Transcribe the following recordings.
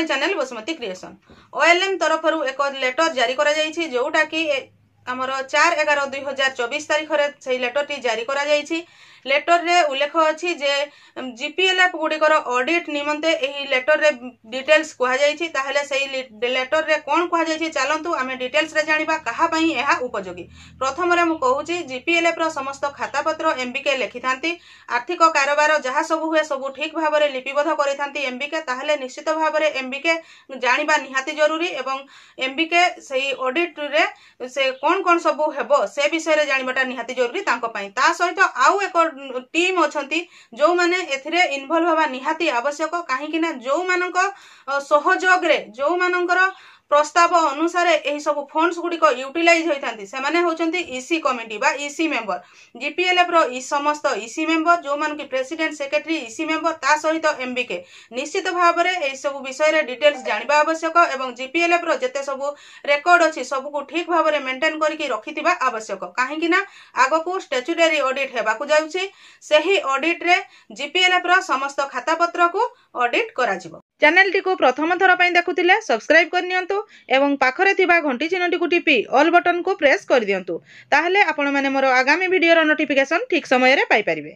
my channel বসুমতী ক্রিয়েসন ওএলএম তরফর এক letter জারি করা যাইছি যেটা কি আমার চার এগারো দুই হাজার চবিশ তারিখের সেই লেটরটি জারি করা যাইছি ଲେଟରରେ ଉଲ୍ଲେଖ ଅଛି ଯେ ଜିପିଏଲ୍ଏଫ୍ ଗୁଡ଼ିକର ଅଡିଟ୍ ନିମନ୍ତେ ଏହି ଲେଟରରେ ଡିଟେଲ୍ସ କୁହାଯାଇଛି ତାହେଲେ ସେହି ଲେଟରରେ କ'ଣ କୁହାଯାଇଛି ଚାଲନ୍ତୁ ଆମେ ଡିଟେଲ୍ସରେ ଜାଣିବା କାହା ପାଇଁ ଏହା ଉପଯୋଗୀ ପ୍ରଥମରେ ମୁଁ କହୁଛି ଜିପିଏଲ୍ଏଫ୍ର ସମସ୍ତ ଖାତାପତ୍ର ଏମ୍ବିକେ ଲେଖିଥାନ୍ତି ଆର୍ଥିକ କାରବାର ଯାହା ସବୁ ହୁଏ ସବୁ ଠିକ୍ ଭାବରେ ଲିପିବଦ୍ଧ କରିଥାନ୍ତି ଏମ୍ବିକେ ତାହେଲେ ନିଶ୍ଚିତ ଭାବରେ ଏମ୍ବିକେ ଜାଣିବା ନିହାତି ଜରୁରୀ ଏବଂ ଏମ୍ବିକେ ସେହି ଅଡିଟ୍ରେ ସେ କ'ଣ କ'ଣ ସବୁ ହେବ ସେ ବିଷୟରେ ଜାଣିବାଟା ନିହାତି ଜରୁରୀ ତାଙ୍କ ପାଇଁ ତା ସହିତ ଆଉ ଏକ ଟିମ୍ ଅଛନ୍ତି ଯେଉଁମାନେ ଏଥିରେ ଇନଭଲ୍ଭ ହେବା ନିହାତି ଆବଶ୍ୟକ କାହିଁକିନା ଯେଉଁମାନଙ୍କ ସହଯୋଗରେ ଯେଉଁମାନଙ୍କର ପ୍ରସ୍ତାବ ଅନୁସାରେ ଏହିସବୁ ଫଣ୍ଡସ୍ ଗୁଡ଼ିକ ୟୁଟିଲାଇଜ୍ ହୋଇଥାନ୍ତି ସେମାନେ ହେଉଛନ୍ତି ଇସି କମିଟି ବା ଇସି ମେମ୍ବର ଜିପିଏଲ୍ଏଫ୍ର ସମସ୍ତ ଇସି ମେମ୍ବର ଯେଉଁମାନଙ୍କୁ ପ୍ରେସିଡେଣ୍ଟ ସେକ୍ରେଟେରୀ ଇସି ମେମ୍ବର ତା ସହିତ ଏମ୍ବିକେ ନିଶ୍ଚିତ ଭାବରେ ଏହିସବୁ ବିଷୟରେ ଡିଟେଲସ୍ ଜାଣିବା ଆବଶ୍ୟକ ଏବଂ ଜିପିଏଲ୍ଏଫ୍ର ଯେତେ ସବୁ ରେକର୍ଡ ଅଛି ସବୁକୁ ଠିକ୍ ଭାବରେ ମେଣ୍ଟେନ୍ କରିକି ରଖିଥିବା ଆବଶ୍ୟକ କାହିଁକିନା ଆଗକୁ ଷ୍ଟାଚୁଟାରୀ ଅଡିଟ୍ ହେବାକୁ ଯାଉଛି ସେହି ଅଡିଟ୍ରେ ଜିପିଏଲ୍ଏଫ୍ର ସମସ୍ତ ଖାତାପତ୍ରକୁ ଅଡିଟ୍ କରାଯିବ ଚ୍ୟାନେଲଟିକୁ ପ୍ରଥମ ଥର ପାଇଁ ଦେଖୁଥିଲେ ସବସ୍କ୍ରାଇବ୍ କରିନିଅନ୍ତୁ ଏବଂ ପାଖରେ ଥିବା ଘଣ୍ଟି ଚିହ୍ନଟିକୁ ଟିପି ଅଲ୍ ବଟନ୍କୁ ପ୍ରେସ୍ କରିଦିଅନ୍ତୁ ତାହେଲେ ଆପଣମାନେ ମୋର ଆଗାମୀ ଭିଡ଼ିଓର ନୋଟିଫିକେସନ୍ ଠିକ୍ ସମୟରେ ପାଇପାରିବେ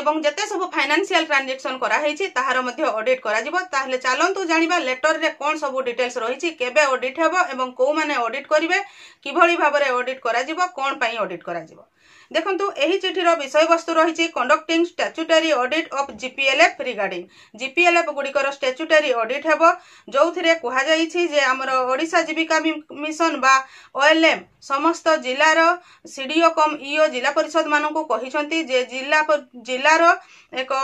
এবং যেতে সব ফাইনান্সিয়াল ট্রানজাকশন করা হয়েছে তাহার মধ্যে অডিট করা যাব তাহলে চালন্তু জানিবা লেটরে কোন সব ডিটেলস রয়েছে কেবে অডিট হব এবং কেউ মানে অডিট করবে কিভাবে ভাবে অডিট করা যাব কোন পাই অডিট করা যাব ଦେଖନ୍ତୁ ଏହି ଚିଠିର ବିଷୟବସ୍ତୁ ରହିଛି conducting statutory audit of GPLF regarding GPLF ଗୁଡ଼ିକର ଷ୍ଟାଚୁଟାରୀ ଅଡିଟ୍ ହେବ ଯେଉଁଥିରେ କୁହାଯାଇଛି ଯେ ଆମର ଓଡ଼ିଶା ଜୀବିକା ମିଶନ ବା ଓଏଲ୍ଏମ୍ ସମସ୍ତ ଜିଲ୍ଲାର C D O cum EO e ଜିଲ୍ଲା ପରିଷଦମାନଙ୍କୁ କହିଛନ୍ତି ଯେ ଜିଲ୍ଲା ଜିଲ୍ଲାର ଏକ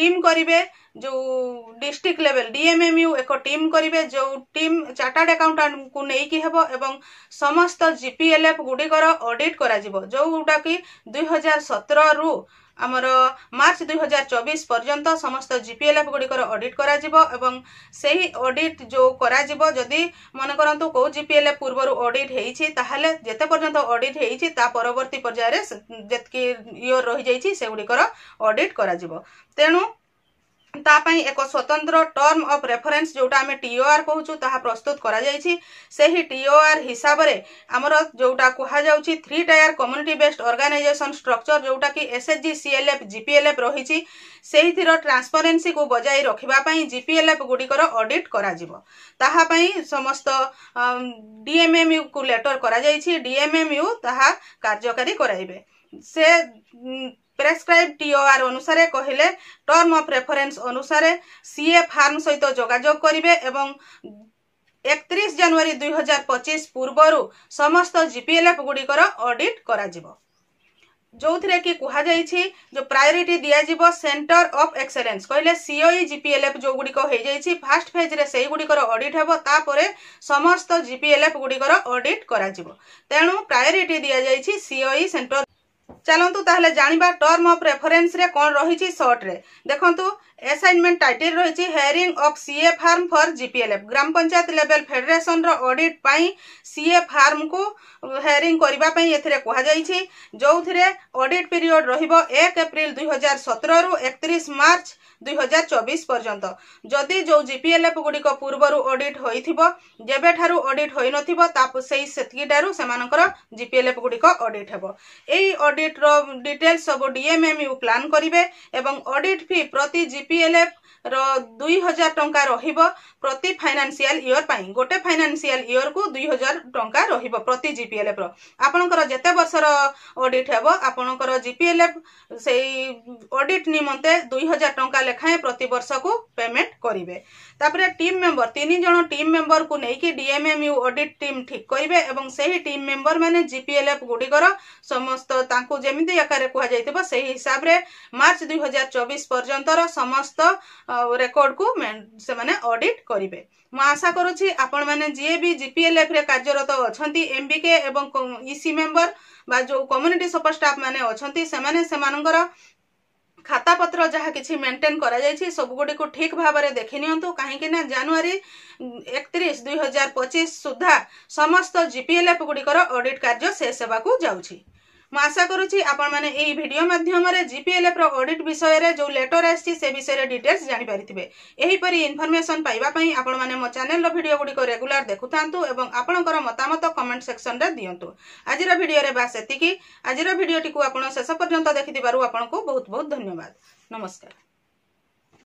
ଟିମ୍ କରିବେ ଯେଉଁ ଡିଷ୍ଟ୍ରିକ୍ଟ ଲେଭେଲ ଡିଏମ୍ଏମ୍ୟୁ ଏକ ଟିମ୍ କରିବେ ଯେଉଁ ଟିମ୍ ଚାର୍ଟାର୍ଡ ଆକାଉଣ୍ଟାଣ୍ଟଙ୍କୁ ନେଇକି ହେବ ଏବଂ ସମସ୍ତ ଜିପିଏଲ୍ଏଫ୍ ଗୁଡ଼ିକର ଅଡିଟ୍ କରାଯିବ ଯେଉଁଟାକି ଦୁଇ ହଜାର ସତରରୁ ଆମର ମାର୍ଚ୍ଚ ଦୁଇ ହଜାର ଚବିଶ ପର୍ଯ୍ୟନ୍ତ ସମସ୍ତ ଜିପିଏଲ୍ଏଫ୍ ଗୁଡ଼ିକର ଅଡିଟ୍ କରାଯିବ ଏବଂ ସେହି ଅଡିଟ୍ ଯେଉଁ କରାଯିବ ଯଦି ମନେ କରନ୍ତୁ କେଉଁ ଜିପିଏଲ୍ଏଫ୍ ପୂର୍ବରୁ ଅଡିଟ୍ ହେଇଛି ତାହେଲେ ଯେତେ ପର୍ଯ୍ୟନ୍ତ ଅଡିଟ୍ ହେଇଛି ତା ପରବର୍ତ୍ତୀ ପର୍ଯ୍ୟାୟରେ ଯେତିକି ଇୟର ରହିଯାଇଛି ସେଗୁଡ଼ିକର ଅଡିଟ୍ କରାଯିବ ତେଣୁ তাপাই এক স্বতন্ত্র টর্ম অফ রেফরেন্স যেটা আমি টিওআর কହୁଛୁ তাহা প্রস্তুত করা যাইছি সেই টিওআর হিসাবরে আমার যেটা কুহযাচ্ছে three tier community based organisation structure যেটা কি এসএচজি সিএলএফ জিপিএলএফ রয়েছে সেইথির ট্রান্সপরেন্সি কু বজায় রাখা জিপিএলএফ গুড়িকর অডিট করা তাহাপাই সমস্ত ডিএমএমইউ কু লেটর করা যাইছি ডিএমএমইউ তাহা কার্যকারী করাইবে ସେ ପ୍ରେସ୍କ୍ରାଇବ୍ ଟିଓଆର୍ ଅନୁସାରେ କହିଲେ ଟର୍ମ ଅଫ୍ ରେଫରେନ୍ସ ଅନୁସାରେ ସିଏ ଫାର୍ମ ସହିତ ଯୋଗାଯୋଗ କରିବେ ଏବଂ ଏକତିରିଶ ଜାନୁଆରୀ ଦୁଇହଜାର ପଚିଶ ପୂର୍ବରୁ ସମସ୍ତ ଜିପିଏଲ୍ଏଫ୍ ଗୁଡ଼ିକର ଅଡିଟ୍ କରାଯିବ ଯେଉଁଥିରେ କି କୁହାଯାଇଛି ଯେଉଁ ପ୍ରାୟୋରିଟି ଦିଆଯିବ ସେଣ୍ଟର ଅଫ୍ ଏକ୍ସେଲେନ୍ସ କହିଲେ ସିଓଇ ଜିପିଏଲ୍ଏଫ୍ ଯେଉଁଗୁଡ଼ିକ ହେଇଯାଇଛି ଫାର୍ଷ୍ଟ ଫେଜ୍ରେ ସେଇଗୁଡ଼ିକର ଅଡିଟ୍ ହେବ ତାପରେ ସମସ୍ତ ଜିପିଏଲ୍ଏଫ୍ ଗୁଡ଼ିକର ଅଡିଟ୍ କରାଯିବ ତେଣୁ ପ୍ରାୟୋରିଟି ଦିଆଯାଇଛି ସିଓଇ ସେଣ୍ଟର ଚାଲନ୍ତୁ ତାହେଲେ ଜାଣିବା ଟର୍ମ ଅଫ୍ ରେଫରେନ୍ସରେ କ'ଣ ରହିଛି ସର୍ଟରେ ଦେଖନ୍ତୁ ଆସାଇନମେଣ୍ଟ ଟାଇଟେଲ ରହିଛି hiring of CA firm for GPLF gram panchayat level ଫେଡେରେସନର ଅଡିଟ୍ ପାଇଁ ସିଏ ଫାର୍ମକୁ ହେୟରିଂ କରିବା ପାଇଁ ଏଥିରେ କୁହାଯାଇଛି ଯେଉଁଥିରେ ଅଡିଟ୍ ପିରିୟଡ଼ ରହିବ ଏକ ଏପ୍ରିଲ ଦୁଇହଜାର ସତରରୁ ଏକତିରିଶ ମାର୍ଚ୍ଚ ଦୁଇହଜାର ଚବିଶ ପର୍ଯ୍ୟନ୍ତ ଯଦି ଯେଉଁ ଜିପିଏଲ୍ଏଫ୍ ଗୁଡ଼ିକ ପୂର୍ବରୁ ଅଡିଟ୍ ହୋଇଥିବ ଯେବେଠାରୁ ଅଡିଟ୍ ହୋଇନଥିବ ତା ସେଇ ସେତିକିଠାରୁ ସେମାନଙ୍କର ଜିପିଏଲ୍ଏଫ୍ ଗୁଡ଼ିକ ଅଡିଟ୍ ହେବ ଏହି ଅଡିଟ୍ର ଡିଟେଲ୍ସ ସବୁ ଡିଏମ୍ଏମ୍ୟୁ ପ୍ଲାନ୍ କରିବେ ଏବଂ ଅଡିଟ୍ ଫି ପ୍ରତି ଜିପିଏଲ୍ଏଫ୍ ର ଦୁଇ ହଜାର ଟଙ୍କା ରହିବ ପ୍ରତି ଫାଇନାନ୍ସିଆଲ ଇୟର ପାଇଁ ଗୋଟେ ଫାଇନାନ୍ସିଆଲ ଇୟରକୁ ଦୁଇ ହଜାର ଟଙ୍କା ରହିବ ପ୍ରତି ଜିପିଏଲ୍ଏଫ୍ ର ଆପଣଙ୍କର ଯେତେ ବର୍ଷର ଅଡିଟ୍ ହେବ ଆପଣଙ୍କର ଜିପିଏଲ୍ଏଫ୍ ସେଇ ଅଡିଟ୍ ନିମନ୍ତେ ଦୁଇ ହଜାର ଟଙ୍କା লেখাଏঁ প্রতবর্ষকু পেমেন্ট করবে তাপরে টিম মেম্বর তিন জন টিম মেম্বরকু নেইকি ডিএমএমইউ অডিট টিম ঠিক করবে এবং সেই টিম মেম্বর মানে জিপিএলএফ গুড়িকর সমস্ত তাঁকু যেমিতি আকারে কুহযাই সেই হিসাবে মার্চ দুই হাজার চবিশ পর্যন্তর সমস্ত রেকর্ডকু সেমানে অডিট করবে ମୁଁ ଆଶା କରୁଛି ଆପଣମାନେ ଯିଏ ବି ଜିପିଏଲ୍ଏଫ୍ରେ କାର୍ଯ୍ୟରତ ଅଛନ୍ତି ଏମ୍ବିକେ ଏବଂ ଇସି ମେମ୍ବର e ବା ଯେଉଁ କମ୍ୟୁନିଟି ସପୋର୍ଟ ଷ୍ଟାଫ୍ ମାନେ ଅଛନ୍ତି ସେମାନେ ସେମାନଙ୍କର ଖାତାପତ୍ର ଯାହା କିଛି ମେଣ୍ଟେନ୍ କରାଯାଇଛି ସବୁଗୁଡ଼ିକୁ ଠିକ୍ ଭାବରେ ଦେଖିନିଅନ୍ତୁ କାହିଁକି ନା ଜାନୁଆରୀ ଏକତିରିଶ ଦୁଇ ହଜାର ପଚିଶ ସୁଦ୍ଧା ସମସ୍ତ ଜିପିଏଲ୍ଏଫ୍ ଗୁଡ଼ିକର ଅଡିଟ୍ କାର୍ଯ୍ୟ ଶେଷ ହେବାକୁ ଯାଉଛି ମୁଁ ଆଶା କରୁଛି ଆପଣମାନେ ଏହି ଭିଡ଼ିଓ ମାଧ୍ୟମରେ ଜିପିଏଲ୍ଏଫ୍ର ଅଡିଟ୍ ବିଷୟରେ ଯେଉଁ ଲେଟର ଆସିଛି ସେ ବିଷୟରେ ଡିଟେଲ୍ସ ଜାଣିପାରିଥିବେ ଏହିପରି ଇନଫର୍ମେସନ୍ ପାଇବା ପାଇଁ ଆପଣମାନେ ମୋ ଚ୍ୟାନେଲ୍ର ଭିଡ଼ିଓ ଗୁଡ଼ିକ ରେଗୁଲାର ଦେଖୁଥାନ୍ତୁ ଏବଂ ଆପଣଙ୍କର ମତାମତ କମେଣ୍ଟ ସେକ୍ସନରେ ଦିଅନ୍ତୁ ଆଜିର ଭିଡ଼ିଓରେ ବାସ୍ ଏତିକି ଆଜିର ଭିଡ଼ିଓଟିକୁ ଆପଣ ଶେଷ ପର୍ଯ୍ୟନ୍ତ ଦେଖିଥିବାରୁ ଆପଣଙ୍କୁ ବହୁତ ବହୁତ ଧନ୍ୟବାଦ ନମସ୍କାର